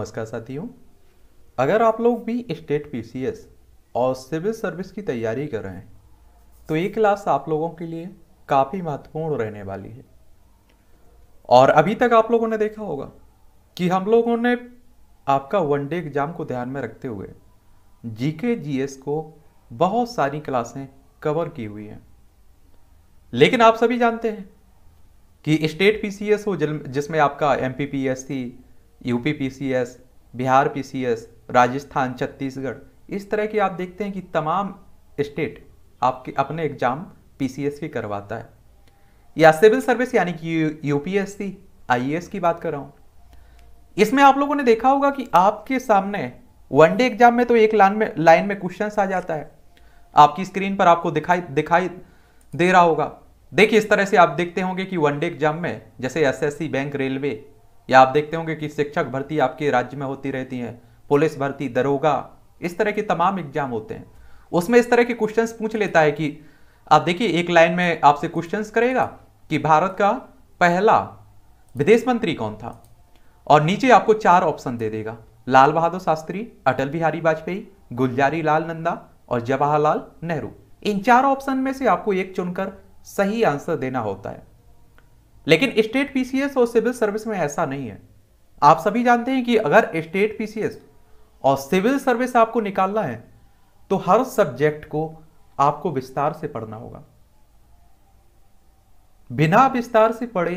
नमस्कार साथियों अगर आप लोग भी स्टेट पीसीएस और सिविल सर्विस की तैयारी कर रहे हैं तो ये क्लास आप लोगों के लिए काफ़ी महत्वपूर्ण रहने वाली है और अभी तक आप लोगों ने देखा होगा कि हम लोगों ने आपका वन डे एग्ज़ाम को ध्यान में रखते हुए जीके जीएस को बहुत सारी क्लासें कवर की हुई हैं लेकिन आप सभी जानते हैं कि स्टेट पीसीएस हो जिसमें आपका एस थी UP PCS Bihar PCS Rajasthan Chhattisgarh इस तरह की आप देखते हैं कि तमाम स्टेट आपके अपने एग्ज़ाम पीसीएस की करवाता है या सिविल सर्विस यानी कि यूपीएससी आईएएस की बात कर रहा हूँ इसमें आप लोगों ने देखा होगा कि आपके सामने वनडे एग्जाम में तो एक लाइन में लाइन में क्वेश्चन आ जाता है आपकी स्क्रीन पर आपको दिखाई दिखाई दे रहा होगा देखिए इस तरह से आप देखते होंगे कि वनडे एग्जाम में जैसे एसएससी बैंक रेलवे या आप देखते होंगे कि शिक्षक भर्ती आपके राज्य में होती रहती है पुलिस भर्ती दरोगा इस तरह के तमाम एग्जाम होते हैं उसमें इस तरह के क्वेश्चन पूछ लेता है कि आप देखिए एक लाइन में आपसे क्वेश्चन करेगा कि भारत का पहला विदेश मंत्री कौन था और नीचे आपको चार ऑप्शन दे देगा लाल बहादुर शास्त्री अटल बिहारी वाजपेयी गुलजारी लाल नंदा और जवाहरलाल नेहरू इन चार ऑप्शन में से आपको एक चुनकर सही आंसर देना होता है लेकिन स्टेट पीसीएस और सिविल सर्विस में ऐसा नहीं है आप सभी जानते हैं कि अगर स्टेट पीसीएस और सिविल सर्विस आपको निकालना है तो हर सब्जेक्ट को आपको विस्तार से पढ़ना होगा बिना विस्तार से पढ़े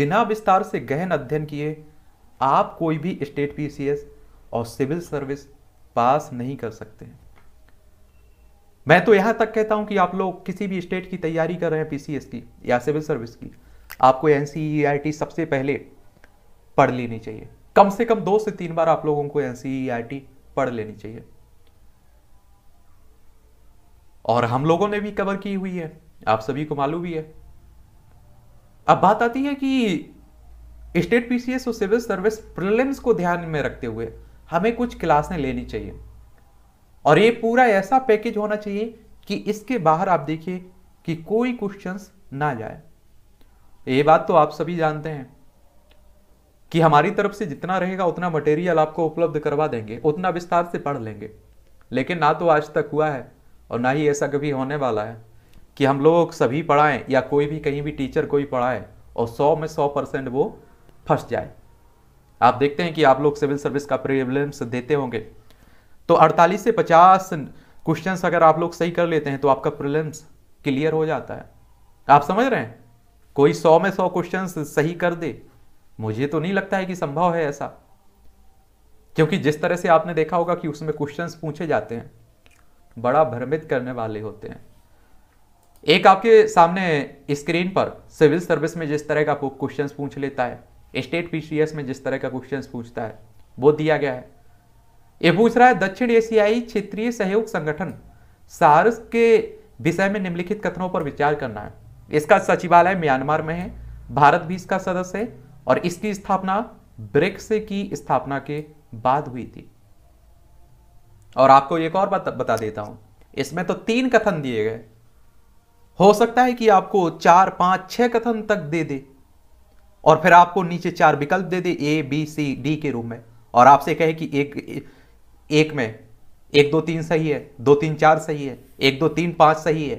बिना विस्तार से गहन अध्ययन किए आप कोई भी स्टेट पीसीएस और सिविल सर्विस पास नहीं कर सकते मैं तो यहां तक कहता हूं कि आप लोग किसी भी स्टेट की तैयारी कर रहे हैं पीसीएस की या सिविल सर्विस की आपको एन e सबसे पहले पढ़ लेनी चाहिए कम से कम दो से तीन बार आप लोगों को एन e पढ़ लेनी चाहिए और हम लोगों ने भी कवर की हुई है आप सभी को मालूम भी है अब बात आती है कि स्टेट पीसीएस और सिविल सर्विस प्रिलिम्स को ध्यान में रखते हुए हमें कुछ क्लासें लेनी चाहिए और ये पूरा ऐसा पैकेज होना चाहिए कि इसके बाहर आप देखिए कि कोई क्वेश्चंस ना जाए ये बात तो आप सभी जानते हैं कि हमारी तरफ से जितना रहेगा उतना मटेरियल आपको उपलब्ध करवा देंगे उतना विस्तार से पढ़ लेंगे लेकिन ना तो आज तक हुआ है और ना ही ऐसा कभी होने वाला है कि हम लोग सभी पढ़ाएं या कोई भी कहीं भी टीचर कोई पढ़ाए और सौ में सौ परसेंट वो फंस जाए आप देखते हैं कि आप लोग सिविल सर्विस का प्रिविलेंस देते होंगे तो 48 से 50 क्वेश्चंस अगर आप लोग सही कर लेते हैं तो आपका प्रिलिम्स क्लियर हो जाता है आप समझ रहे हैं कोई सौ में सौ क्वेश्चन सही कर दे मुझे तो नहीं लगता है कि संभव है ऐसा क्योंकि जिस तरह से आपने देखा होगा कि उसमें क्वेश्चंस पूछे जाते हैं बड़ा भ्रमित करने वाले होते हैं एक आपके सामने स्क्रीन पर सिविल सर्विस में जिस तरह का क्वेश्चंस पूछ लेता है स्टेट पीसीएस में जिस तरह का क्वेश्चंस पूछता है वो दिया गया है ये पूछ रहा है दक्षिण एशियाई क्षेत्रीय सहयोग संगठन सार्स के विषय में निम्नलिखित कथनों पर विचार करना है इसका सचिवालय म्यांमार में है भारत भी इसका सदस्य है और इसकी स्थापना ब्रिक्स की स्थापना के बाद हुई थी और आपको एक और बात बता देता हूं इसमें तो तीन कथन दिए गए हो सकता है कि आपको चार पांच छह कथन तक दे दे और फिर आपको नीचे चार विकल्प दे दे ए बी सी डी के रूप में और आपसे कहे कि एक एक में एक दो तीन सही है दो तीन चार सही है एक दो तीन पांच सही है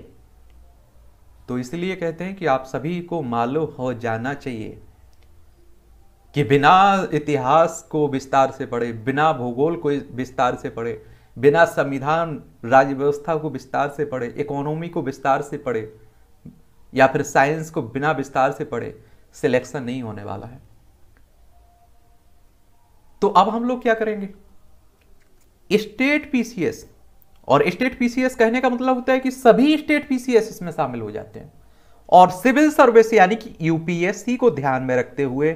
तो इसलिए कहते हैं कि आप सभी को मालूम हो जाना चाहिए कि बिना इतिहास को विस्तार से पढ़े बिना भूगोल को विस्तार से पढ़े बिना संविधान राज्य व्यवस्था को विस्तार से पढ़े इकोनॉमी को विस्तार से पढ़े या फिर साइंस को बिना विस्तार से पढ़े सिलेक्शन नहीं होने वाला है तो अब हम लोग क्या करेंगे स्टेट पीसीएस और स्टेट पीसीएस कहने का मतलब होता है कि सभी स्टेट पीसीएस इसमें शामिल हो जाते हैं और सिविल सर्विस यानी कि यूपीएससी को ध्यान में रखते हुए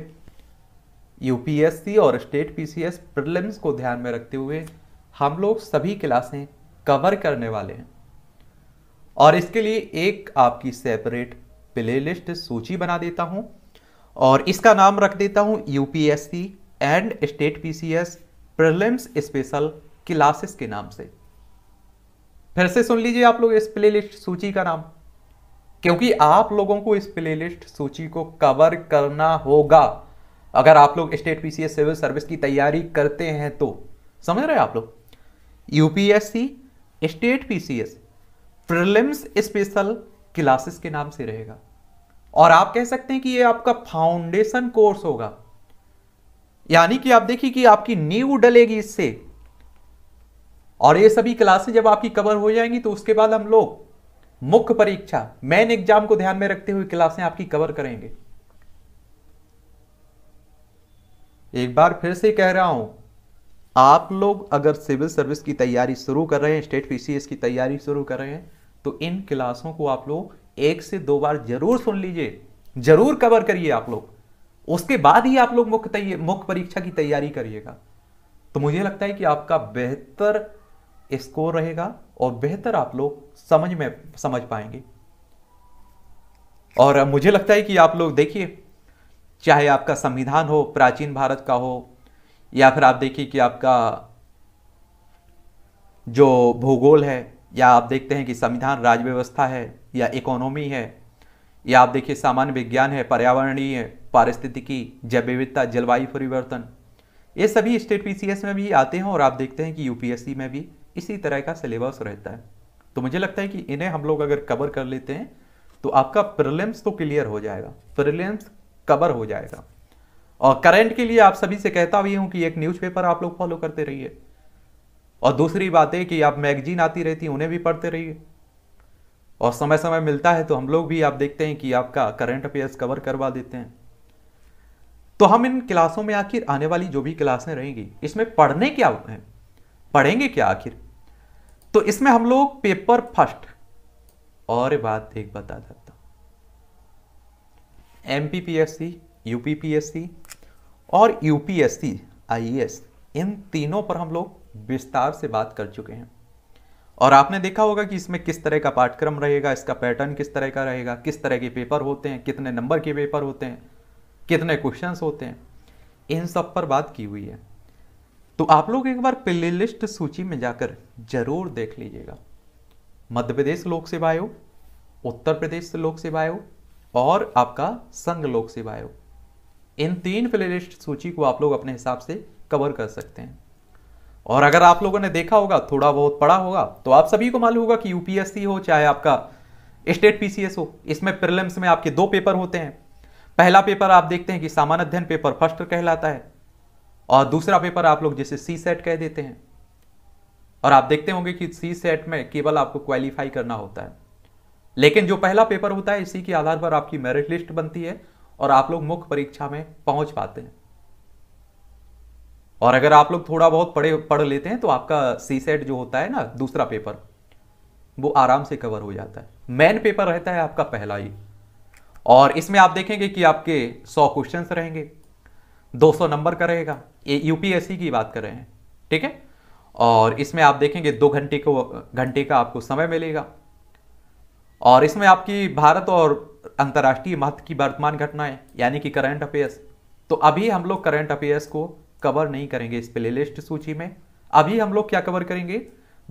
यूपीएससी और स्टेट पीसीएस प्रिलिम्स को ध्यान में रखते हुए हम लोग सभी क्लासें कवर करने वाले हैं और इसके लिए एक आपकी सेपरेट प्लेलिस्ट सूची बना देता हूं और इसका नाम रख देता हूं UPSC and state PCS prelims special classes के नाम से फिर से सुन लीजिए आप लोग इस प्ले लिस्ट सूची का नाम क्योंकि आप लोगों को इस प्ले लिस्ट सूची को कवर करना होगा अगर आप लोग स्टेट पीसीएस सिविल सर्विस की तैयारी करते हैं तो समझ रहे हैं आप लोग UPSC state PCS prelims special classes के नाम से रहेगा और आप कह सकते हैं कि ये आपका फाउंडेशन कोर्स होगा यानी कि आप देखिए कि आपकी नींव डलेगी इससे और ये सभी क्लासेस जब आपकी कवर हो जाएंगी तो उसके बाद हम लोग मुख्य परीक्षा मेन एग्जाम को ध्यान में रखते हुए क्लासें आपकी कवर करेंगे एक बार फिर से कह रहा हूं आप लोग अगर सिविल सर्विस की तैयारी शुरू कर रहे हैं स्टेट पीसीएस की तैयारी शुरू कर रहे हैं तो इन क्लासों को आप लोग एक से दो बार जरूर सुन लीजिए जरूर कवर करिए आप लोग उसके बाद ही आप लोग मुख्य मुख्य परीक्षा की तैयारी करिएगा तो मुझे लगता है कि आपका बेहतर स्कोर रहेगा और बेहतर आप लोग समझ में समझ पाएंगे और मुझे लगता है कि आप लोग देखिए चाहे आपका संविधान हो प्राचीन भारत का हो या फिर आप देखिए कि आपका जो भूगोल है या आप देखते हैं कि संविधान राज्य व्यवस्था है या इकोनॉमी है या आप देखिए सामान्य विज्ञान है पर्यावरणीय पारिस्थितिकी जैव विविधता जलवायु परिवर्तन ये सभी स्टेट पीसीएस में भी आते हैं और आप देखते हैं कि यूपीएससी में भी इसी तरह का सिलेबस रहता है तो मुझे लगता है कि इन्हें हम लोग अगर कवर कर लेते हैं तो आपका प्रिलिम्स तो क्लियर हो जाएगा प्रिलिम्स कवर हो जाएगा और करंट के लिए आप सभी से कहता भी हूं कि एक न्यूज़पेपर आप लोग फॉलो करते रहिए और दूसरी बात है कि आप मैगजीन आती रहती उन्हें भी पढ़ते रहिए और समय समय मिलता है तो हम लोग भी आप देखते हैं कि आपका करंट अफेयर्स कवर करवा देते हैं तो हम इन क्लासों में आखिर आने वाली जो भी क्लासें रहेंगी इसमें पढ़ने क्या है पढ़ेंगे क्या आखिर तो इसमें हम लोग पेपर फर्स्ट और बात एक बता देता M P P S C और यूपीएससी पी आई एस इन तीनों पर हम लोग विस्तार से बात कर चुके हैं और आपने देखा होगा कि इसमें किस तरह का पाठ्यक्रम रहेगा इसका पैटर्न किस तरह का रहेगा किस तरह के पेपर होते हैं कितने नंबर के पेपर होते हैं कितने क्वेश्चंस होते हैं इन सब पर बात की हुई है तो आप लोग एक बार प्ले लिस्ट सूची में जाकर जरूर देख लीजिएगा मध्य प्रदेश लोक सेवा आयोग उत्तर प्रदेश लोक सेवा आयोग और आपका संघ लोक सेवा आयोग इन तीन प्ले लिस्ट सूची को आप लोग अपने हिसाब से कवर कर सकते हैं और अगर आप लोगों ने देखा होगा थोड़ा बहुत पढ़ा होगा तो आप सभी को मालूम होगा कि यूपीएससी हो चाहे आपका स्टेट पीसीएस हो इसमें प्रिलिम्स में आपके दो पेपर होते हैं पहला पेपर आप देखते हैं कि सामान्य अध्ययन पेपर फर्स्ट कहलाता है और दूसरा पेपर आप लोग जैसे सी सेट कह देते हैं और आप देखते होंगे कि सी सेट में केवल आपको क्वालिफाई करना होता है लेकिन जो पहला पेपर होता है इसी के आधार पर आपकी मेरिट लिस्ट बनती है और आप लोग मुख्य परीक्षा में पहुंच पाते हैं और अगर आप लोग थोड़ा बहुत पढ़े पढ़ लेते हैं तो आपका सी सेट जो होता है ना दूसरा पेपर वो आराम से कवर हो जाता है मेन पेपर रहता है आपका पहला ही और इसमें आप देखेंगे कि आपके सौ क्वेश्चंस रहेंगे 200 नंबर का रहेगा ये यूपीएससी की बात कर रहे हैं ठीक है और इसमें आप देखेंगे दो घंटे को घंटे का आपको समय मिलेगा और इसमें आपकी भारत और अंतर्राष्ट्रीय महत्व की वर्तमान घटनाएं यानी कि करंट अफेयर्स तो अभी हम लोग करंट अफेयर्स को कवर नहीं करेंगे इस प्ले लिस्ट सूची में अभी हम लोग क्या कवर करेंगे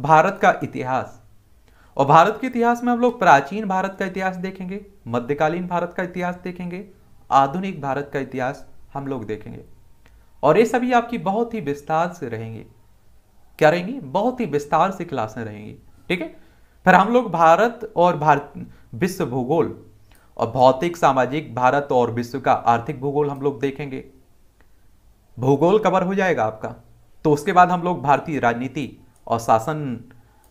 भारत का इतिहास और भारत के इतिहास में हम लोग प्राचीन भारत का इतिहास देखेंगे मध्यकालीन भारत का इतिहास देखेंगे आधुनिक भारत का इतिहास हम लोग देखेंगे और ये सभी आपकी बहुत ही विस्तार से रहेंगी क्या रहेंगी बहुत ही विस्तार से क्लासें रहेंगी ठीक है फिर हम लोग भारत और भारत विश्व भूगोल और भौतिक सामाजिक भारत और विश्व का आर्थिक भूगोल हम लोग देखेंगे भूगोल कवर हो जाएगा आपका तो उसके बाद हम लोग भारतीय राजनीति और शासन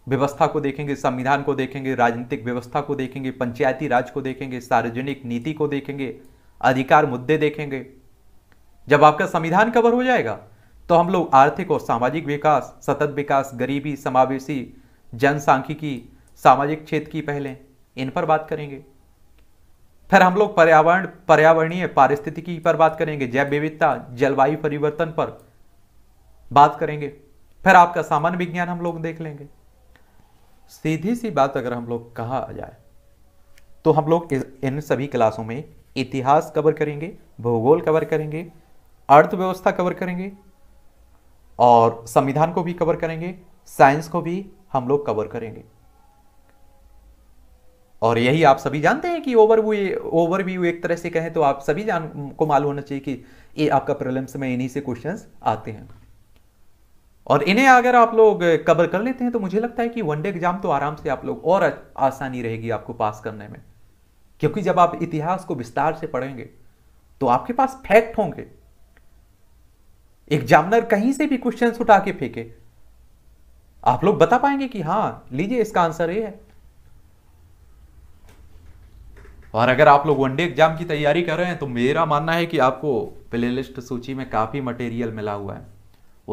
व्यवस्था को देखेंगे संविधान को देखेंगे राजनीतिक व्यवस्था को देखेंगे पंचायती राज को देखेंगे सार्वजनिक नीति को देखेंगे अधिकार मुद्दे देखेंगे जब आपका संविधान कवर हो जाएगा तो हम लोग आर्थिक और सामाजिक विकास सतत विकास गरीबी समावेशी जनसांख्यिकी सामाजिक क्षेत्र की पहले इन पर बात करेंगे फिर हम लोग पर्यावरण पर्यावरणीय पारिस्थितिकी पर बात करेंगे जैव विविधता जलवायु परिवर्तन पर बात करेंगे फिर आपका सामान्य विज्ञान हम लोग देख लेंगे सीधी सी बात अगर हम लोग कहा जाए तो हम लोग इन सभी क्लासों में इतिहास कवर करेंगे भूगोल कवर करेंगे अर्थव्यवस्था कवर करेंगे और संविधान को भी कवर करेंगे साइंस को भी हम लोग कवर करेंगे और यही आप सभी जानते हैं कि ओवर ओवर व्यू एक तरह से कहें तो आप सभी जान को मालूम होना चाहिए कि ये आपका प्रॉब्लम्स में इन्हीं से क्वेश्चंस आते हैं और इन्हें अगर आप लोग कवर कर लेते हैं तो मुझे लगता है कि वनडे एग्जाम तो आराम से आप लोग और आसानी रहेगी आपको पास करने में क्योंकि जब आप इतिहास को विस्तार से पढ़ेंगे तो आपके पास फैक्ट होंगे एग्जामिनर कहीं से भी क्वेश्चन उठा के फेंके आप लोग बता पाएंगे कि हाँ लीजिए इसका आंसर ये है और अगर आप लोग वनडे एग्जाम की तैयारी कर रहे हैं तो मेरा मानना है कि आपको प्लेलिस्ट सूची में काफ़ी मटेरियल मिला हुआ है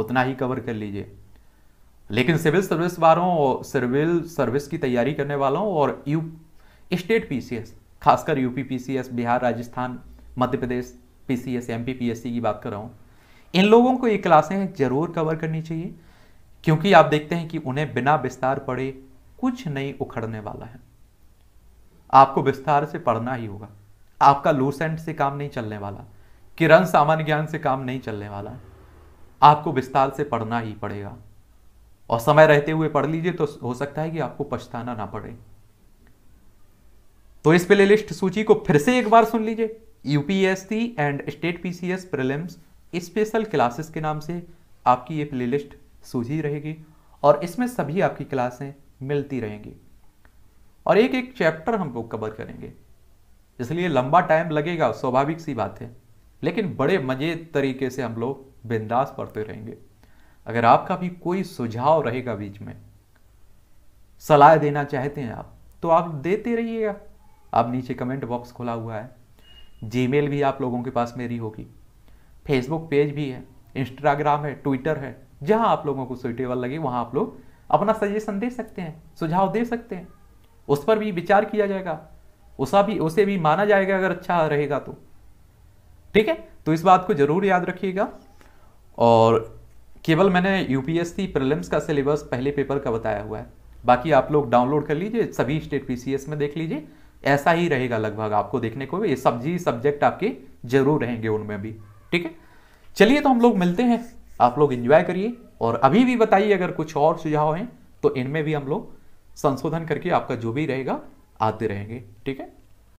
उतना ही कवर कर लीजिए लेकिन सिविल सर्विस वालों और सिविल सर्विस की तैयारी करने वालों और यू स्टेट पीसीएस खासकर UP PCS Bihar Rajasthan Madhya Pradesh PCS MPPSC की बात कर रहा हूं इन लोगों को ये क्लासें जरूर कवर करनी चाहिए क्योंकि आप देखते हैं कि उन्हें बिना विस्तार पढ़े कुछ नहीं उखड़ने वाला है आपको विस्तार से पढ़ना ही होगा आपका लूसेंट से काम नहीं चलने वाला किरण सामान्य ज्ञान से काम नहीं चलने वाला आपको विस्तार से पढ़ना ही पड़ेगा और समय रहते हुए पढ़ लीजिए तो हो सकता है कि आपको पछताना ना पड़े तो इस प्ले लिस्ट सूची को फिर से एक बार सुन लीजिए UPSC and state PCS prelims special classes के नाम से आपकी ये प्लेलिस्ट सूझी रहेगी और इसमें सभी आपकी क्लासें मिलती रहेंगी और एक एक चैप्टर हम लोग कवर करेंगे इसलिए लंबा टाइम लगेगा स्वाभाविक सी बात है लेकिन बड़े मज़े तरीके से हम लोग बिंदास पढ़ते रहेंगे अगर आपका भी कोई सुझाव रहेगा बीच में सलाह देना चाहते हैं आप तो आप देते रहिएगा आप नीचे कमेंट बॉक्स खुला हुआ है जीमेल भी आप लोगों के पास मेरी होगी फेसबुक पेज भी है इंस्टाग्राम है ट्विटर है जहाँ आप लोगों को सुइटेबल लगे वहाँ आप लोग अपना सजेशन दे सकते हैं सुझाव दे सकते हैं उस पर भी विचार किया जाएगा उसा भी उसे भी माना जाएगा अगर अच्छा रहेगा तो ठीक है तो इस बात को जरूर याद रखिएगा और केवल मैंने यूपीएससी प्रीलिम्स का सिलेबस पहले पेपर का बताया हुआ है बाकी आप लोग डाउनलोड कर लीजिए सभी स्टेट पीसीएस में देख लीजिए ऐसा ही रहेगा लगभग आपको देखने को ये सब्जी सब्जेक्ट आपके जरूर रहेंगे उनमें भी ठीक है चलिए तो हम लोग मिलते हैं आप लोग इंजॉय करिए और अभी भी बताइए अगर कुछ और सुझाव हैं तो इनमें भी हम लोग संशोधन करके आपका जो भी रहेगा आते रहेंगे ठीक है